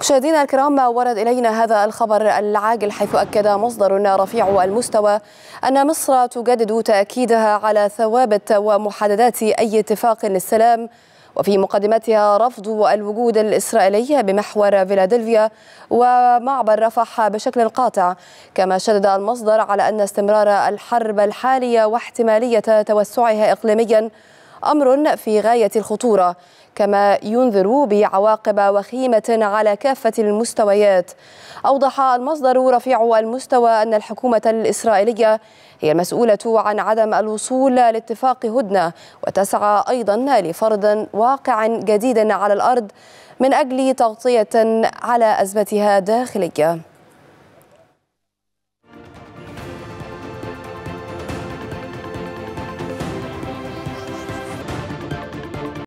مشاهدينا الكرام ورد إلينا هذا الخبر العاجل حيث أكد مصدر رفيع المستوى أن مصر تجدد تأكيدها على ثوابت ومحددات أي اتفاق للسلام وفي مقدمتها رفض الوجود الإسرائيلي بمحور فيلادلفيا ومعبر رفح بشكل قاطع كما شدد المصدر على أن استمرار الحرب الحالية واحتمالية توسعها إقليمياً أمر في غاية الخطورة كما ينذر بعواقب وخيمة على كافة المستويات أوضح المصدر رفيع المستوى أن الحكومة الإسرائيلية هي المسؤولة عن عدم الوصول لاتفاق هدنة وتسعى أيضا لفرض واقع جديد على الأرض من أجل تغطية على أزمتها داخلية